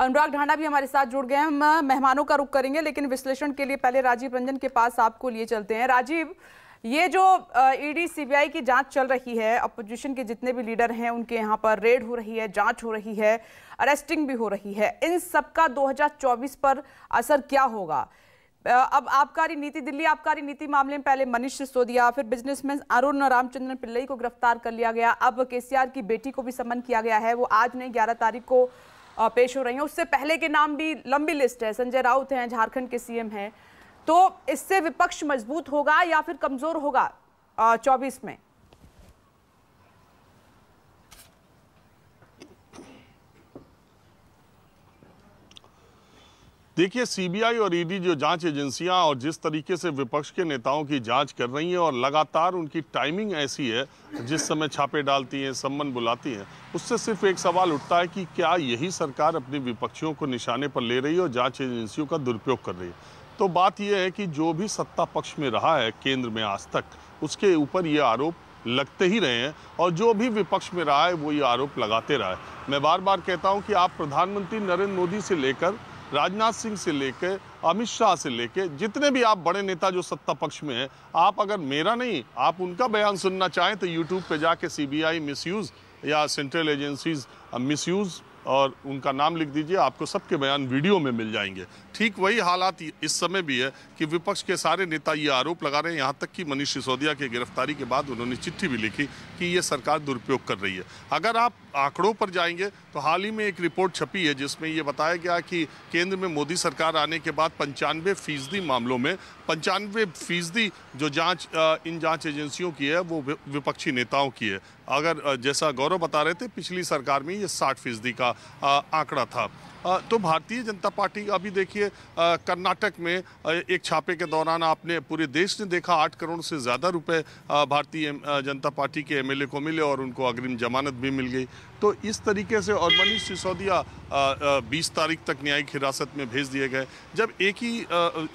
अनुराग ढांडा भी हमारे साथ जुड़ गए हैं हम मेहमानों का रुख करेंगे लेकिन विश्लेषण के लिए पहले राजीव रंजन के पास आपको लिए चलते हैं राजीव ये जो ईडी सीबीआई e की जांच चल रही है अपोजिशन के जितने भी लीडर हैं उनके यहाँ पर रेड हो रही है जांच हो रही है अरेस्टिंग भी हो रही है इन सब का 2024 पर असर क्या होगा अब आबकारी नीति दिल्ली आबकारी नीति मामले में पहले मनीष सिसोदिया फिर बिजनेसमैन अरुण रामचंद्रन पिल्लई को गिरफ्तार कर लिया गया अब केसीआर की बेटी को भी समन किया गया है वो आज नहीं ग्यारह तारीख को पेश हो रही हैं उससे पहले के नाम भी लंबी लिस्ट है संजय राउत हैं झारखंड के सीएम हैं तो इससे विपक्ष मजबूत होगा या फिर कमज़ोर होगा चौबीस में देखिए सीबीआई और ईडी e जो जांच एजेंसियां और जिस तरीके से विपक्ष के नेताओं की जांच कर रही हैं और लगातार उनकी टाइमिंग ऐसी है जिस समय छापे डालती हैं सम्मन बुलाती हैं उससे सिर्फ एक सवाल उठता है कि क्या यही सरकार अपने विपक्षियों को निशाने पर ले रही है और जाँच एजेंसियों का दुरुपयोग कर रही है तो बात यह है कि जो भी सत्ता पक्ष में रहा है केंद्र में आज तक उसके ऊपर ये आरोप लगते ही रहे हैं और जो भी विपक्ष में रहा है वो ये आरोप लगाते रहा है मैं बार बार कहता हूँ कि आप प्रधानमंत्री नरेंद्र मोदी से लेकर राजनाथ सिंह से लेकर अमित शाह से लेकर जितने भी आप बड़े नेता जो सत्ता पक्ष में हैं आप अगर मेरा नहीं आप उनका बयान सुनना चाहें तो यूट्यूब पे जाके सीबीआई मिसयूज़ या सेंट्रल एजेंसीज मिसयूज़ और उनका नाम लिख दीजिए आपको सबके बयान वीडियो में मिल जाएंगे ठीक वही हालात इस समय भी है कि विपक्ष के सारे नेता ये आरोप लगा रहे हैं यहाँ तक कि मनीष सिसोदिया की गिरफ्तारी के बाद उन्होंने चिट्ठी भी लिखी कि ये सरकार दुरुपयोग कर रही है अगर आप आंकड़ों पर जाएंगे तो हाल ही में एक रिपोर्ट छपी है जिसमें ये बताया गया कि केंद्र में मोदी सरकार आने के बाद पंचानवे फीसदी मामलों में पंचानवे फीसदी जो जाँच इन जाँच एजेंसियों की है वो विपक्षी नेताओं की है अगर जैसा गौरव बता रहे थे पिछली सरकार में ये साठ फीसदी का आंकड़ा था तो भारतीय जनता पार्टी अभी देखिए कर्नाटक में एक छापे के दौरान आपने पूरे देश ने देखा आठ करोड़ से ज़्यादा रुपए भारतीय जनता पार्टी के एमएलए को मिले और उनको अग्रिम जमानत भी मिल गई तो इस तरीके से और मनीष सिसोदिया 20 तारीख तक न्यायिक हिरासत में भेज दिए गए जब एक ही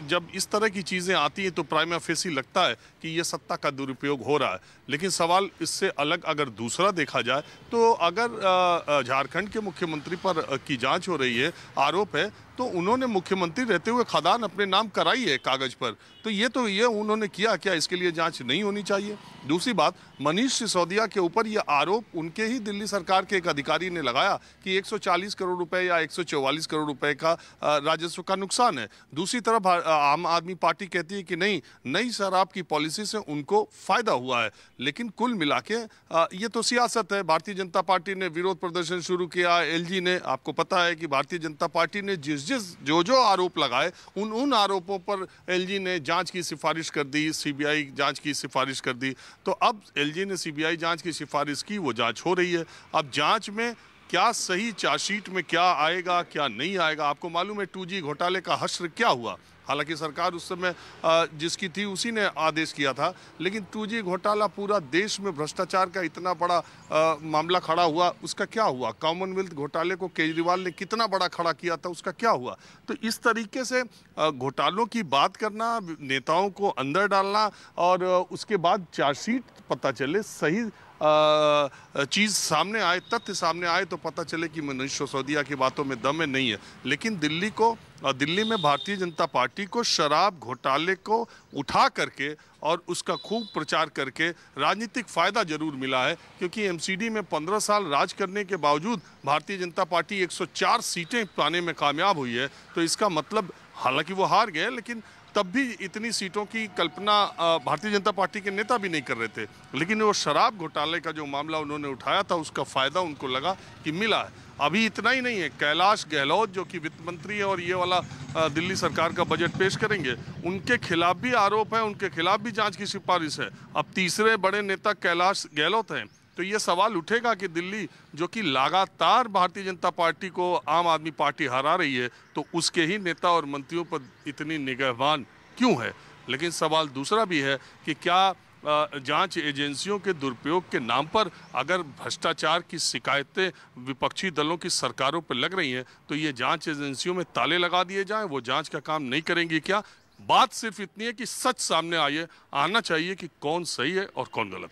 जब इस तरह की चीज़ें आती हैं तो प्राइम फेसी लगता है कि ये सत्ता का दुरुपयोग हो रहा है लेकिन सवाल इससे अलग अगर दूसरा देखा जाए तो अगर झारखंड के मुख्यमंत्री पर की जाँच हो रही है ये आरोप है तो उन्होंने मुख्यमंत्री रहते हुए खदान अपने नाम कराई है कागज पर तो ये तो ये उन्होंने किया क्या इसके लिए जांच नहीं होनी चाहिए दूसरी बात मनीष सिसोदिया के ऊपर ये आरोप उनके ही दिल्ली सरकार के एक अधिकारी ने लगाया कि 140 करोड़ रुपए या 144 करोड़ रुपए का राजस्व का नुकसान है दूसरी तरफ आम आदमी पार्टी कहती है कि नहीं नई शराब की पॉलिसी से उनको फायदा हुआ है लेकिन कुल मिला के ये तो सियासत है भारतीय जनता पार्टी ने विरोध प्रदर्शन शुरू किया एल ने आपको पता है कि भारतीय भारतीय जनता पार्टी ने जिस जिस जो जो आरोप लगाए उन उन आरोपों पर एलजी ने जांच की सिफारिश कर दी सीबीआई जांच की सिफारिश कर दी तो अब एलजी ने सीबीआई जांच की सिफारिश की वो जांच हो रही है अब जांच में क्या सही चार्जशीट में क्या आएगा क्या नहीं आएगा आपको मालूम है टू घोटाले का हश्र क्या हुआ हालांकि सरकार उस समय जिसकी थी उसी ने आदेश किया था लेकिन टू घोटाला पूरा देश में भ्रष्टाचार का इतना बड़ा मामला खड़ा हुआ उसका क्या हुआ कॉमनवेल्थ घोटाले को केजरीवाल ने कितना बड़ा खड़ा किया था उसका क्या हुआ तो इस तरीके से घोटालों की बात करना नेताओं को अंदर डालना और उसके बाद चार्जशीट पता चले सही चीज़ सामने आए तथ्य सामने आए तो पता चले कि मनीष सिसोदिया की बातों में दम है नहीं है लेकिन दिल्ली को दिल्ली में भारतीय जनता पार्टी को शराब घोटाले को उठा करके और उसका खूब प्रचार करके राजनीतिक फ़ायदा जरूर मिला है क्योंकि एमसीडी में 15 साल राज करने के बावजूद भारतीय जनता पार्टी 104 सीटें पाने में कामयाब हुई है तो इसका मतलब हालांकि वो हार गए लेकिन तब भी इतनी सीटों की कल्पना भारतीय जनता पार्टी के नेता भी नहीं कर रहे थे लेकिन वो शराब घोटाले का जो मामला उन्होंने उठाया था उसका फ़ायदा उनको लगा कि मिला है अभी इतना ही नहीं है कैलाश गहलोत जो कि वित्त मंत्री है और ये वाला दिल्ली सरकार का बजट पेश करेंगे उनके खिलाफ भी आरोप है उनके खिलाफ भी जाँच की सिफारिश है अब तीसरे बड़े नेता कैलाश गहलोत हैं तो ये सवाल उठेगा कि दिल्ली जो कि लगातार भारतीय जनता पार्टी को आम आदमी पार्टी हरा रही है तो उसके ही नेता और मंत्रियों पर इतनी निगहवान क्यों है लेकिन सवाल दूसरा भी है कि क्या जांच एजेंसियों के दुरुपयोग के नाम पर अगर भ्रष्टाचार की शिकायतें विपक्षी दलों की सरकारों पर लग रही हैं तो ये जांच एजेंसियों में ताले लगा दिए जाएं वो जांच का काम नहीं करेंगी क्या बात सिर्फ इतनी है कि सच सामने आइए आना चाहिए कि कौन सही है और कौन गलत